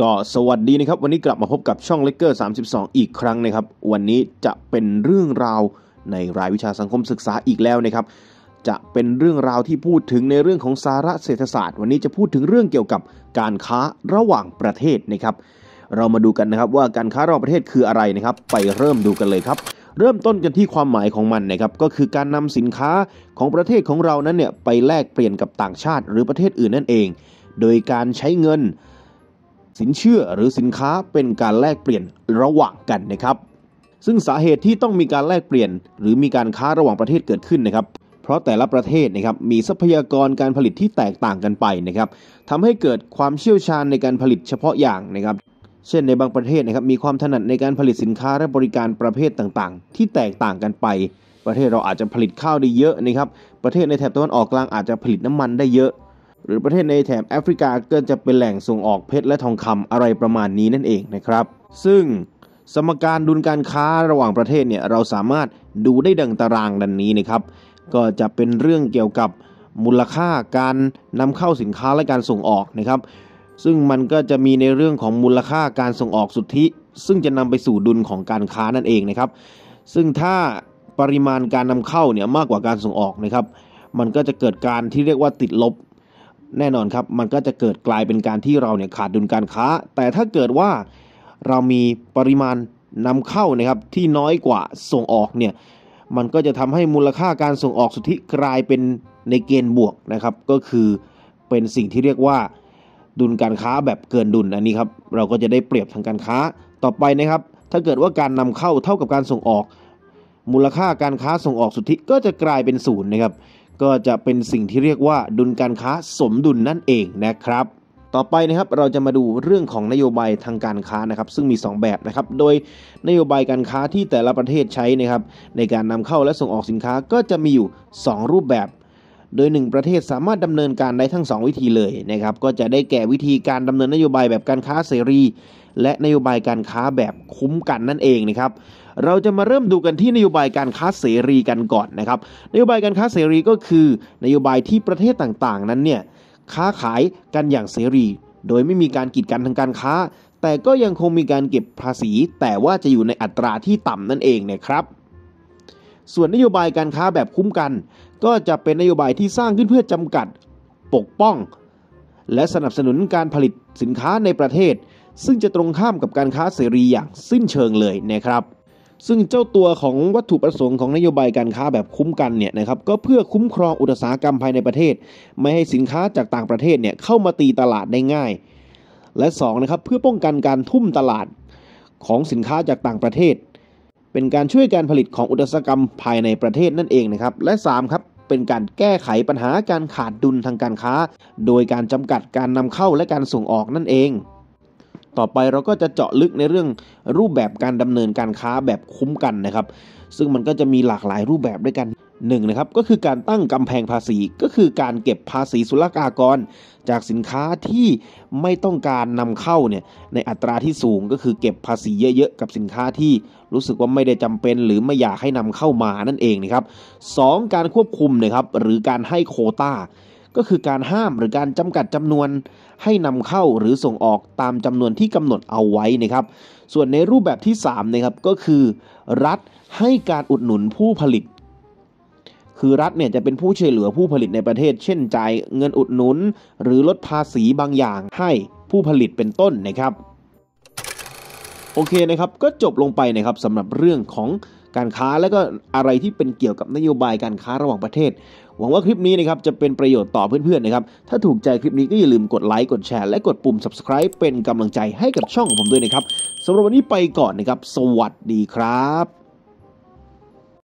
ก็สวัสดีนะครับวันนี้กลับมาพบกับช่องเลกเกอร์32 อีกครั้งนะครับ วันนี้จะเป็นเรื่องราวในรายวิชาสังคมศึกษาอีกแล้วนะครับ จะเป็นเรื่องราวที่พูดถึงในเรื่องของสาระเศรษฐศาสตร์ วันนี้จะพูดถึงเรื่องเกี่ยวกับการค้าระหว่างประเทศนะครับ เรามาดูกันนะครับว่าการค้าระหว่างประเทศคืออะไรนะครับ ไปเริ่มดูกันเลยครับ เริ่มต้นกันที่ความหมายของมันนะครับก็คือการนำสินค้าของประเทศของเรานั้นเนี่ยไปแลกเปลี่ยนกับต่างชาติ หรือประเทศอื่นนั่นเอง โดยการใช้เงินสินเชื่อหรือสินค้าเป็นการแลกเปลี่ยนระหว่างกันนะครับซึ่งสาเหตุที่ต้องมีการแลกเปลี่ยนหรือมีการค้าระหว่างประเทศเกิดขึ้นนะครับเพราะแต่ละประเทศนะครับมีทรัพยากรการผลิตที่แตกต่างกันไปนะครับทำให้เกิดความเชี่ยวชาญในการผลิตเฉพาะอย่างนะครับ เช่นในบางประเทศนะครับมีความถนัดในการผลิตสินค้าและบริการประเภทต่างๆ ที่แตกต่างกันไป ประเทศเราอาจจะผลิตข้าวได้เยอะนะครับประเทศในแถบตะวันออกกลางอาจจะผลิตน้ำมันได้เยอะหรือประเทศในแถบแอฟริกาก็จะเป็นแหล่งส่งออกเพชรและทองคำอะไรประมาณนี้นั่นเองนะครับ ซึ่งสมการดุลการค้าระหว่างประเทศเนี่ยเราสามารถดูได้ดังตารางดังนนี้นะครับ ก็จะเป็นเรื่องเกี่ยวกับมูลค่าการนำเข้าสินค้าและการส่งออกนะครับ ซึ่งมันก็จะมีในเรื่องของมูลค่าการส่งออกสุทธิ ซึ่งจะนำไปสู่ดุลของการค้านั่นเองนะครับ ซึ่งถ้าปริมาณการนำเข้าเนี่ยมากกว่าการส่งออกนะครับ มันก็จะเกิดการที่เรียกว่าติดลบแน่นอนครับ มันก็จะเกิดกลายเป็นการที่เราเนี่ยขาดดุลการค้า แต่ถ้าเกิดว่าเรามีปริมาณนำเข้านะครับที่น้อยกว่าส่งออกเนี่ย มันก็จะทำให้มูลค่าการส่งออกสุทธิกลายเป็นในเกณฑ์บวกนะครับ ก็คือเป็นสิ่งที่เรียกว่าดุลการค้าแบบเกินดุลอันนี้ครับ เราก็จะได้เปรียบทางการค้า ต่อไปนะครับ ถ้าเกิดว่าการนำเข้าเท่ากับการส่งออก มูลค่าการค้าส่งออกสุทธิก็จะกลายเป็นศูนย์นะครับก็จะเป็นสิ่งที่เรียกว่าดุลการค้าสมดุลนั่นเองนะครับ ต่อไปนะครับเราจะมาดูเรื่องของนโยบายทางการค้านะครับ ซึ่งมี 2 แบบนะครับ โดยนโยบายการค้าที่แต่ละประเทศใช้นะครับในการนำเข้าและส่งออกสินค้าก็จะมีอยู่ 2 รูปแบบ โดย 1 ประเทศสามารถดำเนินการได้ทั้ง 2 วิธีเลยนะครับ ก็จะได้แก่วิธีการดำเนินนโยบายแบบการค้าเสรีและนโยบายการค้าแบบคุ้มกันนั่นเองนะครับ เราจะมาเริ่มดูกันที่นโยบายการค้าเสรีกันก่อนนะครับ นโยบายการค้าเสรีก็คือ นโยบายที่ประเทศต่าง ๆ นั้นเนี่ยค้าขายกันอย่างเสรี โดยไม่มีการกีดกันทางการค้า แต่ก็ยังคงมีการเก็บภาษี แต่ว่าจะอยู่ในอัตราที่ต่ำนั่นเองนะครับ ส่วนนโยบายการค้าแบบคุ้มกัน ก็จะเป็นนโยบายที่สร้างขึ้นเพื่อจำกัดปกป้อง และสนับสนุนการผลิตสินค้าในประเทศซึ่งจะตรงข้ามกับการค้าเสรีอย่าง สิ้นเชิงเลยนะครับ ซึ่งเจ้าตัวของวัตถุประสงค์ของนโยบายการค้าแบบคุ้มกันเนี่ยนะครับ ก็เพื่อคุ้มครองอุตสาหกรรมภายในประเทศ ไม่ให้สินค้าจากต่างประเทศเนี่ยเข้ามาตีตลาดได้ง่าย และ2นะครับเพื่อป้องกันการทุ่มตลาดของสินค้าจากต่างประเทศ เป็นการช่วยการผลิตของอุตสาหกรรมภายในประเทศนั่นเองนะครับ และ3ครับเป็นการแก้ไขปัญหาการขาดดุลทางการค้า โดยการจำกัดการนำเข้าและการส่งออกนั่นเองต่อไปเราก็จะเจาะลึกในเรื่องรูปแบบการดำเนินการค้าแบบคุ้มกันนะครับ ซึ่งมันก็จะมีหลากหลายรูปแบบด้วยกันหนึ่งนะครับก็คือการตั้งกำแพงภาษีก็คือการเก็บภาษีศุลกากร จากสินค้าที่ไม่ต้องการนำเข้าเนี่ยในอัตราที่สูง ก็คือเก็บภาษีเยอะๆกับสินค้าที่รู้สึกว่าไม่ได้จำเป็น หรือไม่อยากให้นำเข้ามานั่นเองนะครับ 2. การควบคุมนะครับหรือการให้โคตา้าก็คือการห้ามหรือการจำกัดจำนวนให้นำเข้าหรือส่งออกตามจำนวนที่กำหนดเอาไว้นะครับ ส่วนในรูปแบบที่ 3 นะครับก็คือ รัฐให้การอุดหนุนผู้ผลิต คือรัฐเนี่ยจะเป็นผู้ช่วยเหลือผู้ผลิตในประเทศ เช่นจ่ายเงินอุดหนุน หรือลดภาษีบางอย่างให้ผู้ผลิตเป็นต้นนะครับโอเคนะครับก็จบลงไปนะครับสำหรับเรื่องของการค้าและก็อะไรที่เป็นเกี่ยวกับนโยบายการค้าระหว่างประเทศ หวังว่าคลิปนี้นะครับ จะเป็นประโยชน์ต่อเพื่อนๆนะครับ ถ้าถูกใจคลิปนี้ก็อย่าลืมกดไลค์ กดแชร์ และกดปุ่ม subscribe เป็นกำลังใจให้กับช่องของผมด้วยนะครับสำหรับวันนี้ไปก่อนนะครับ สวัสดีครับ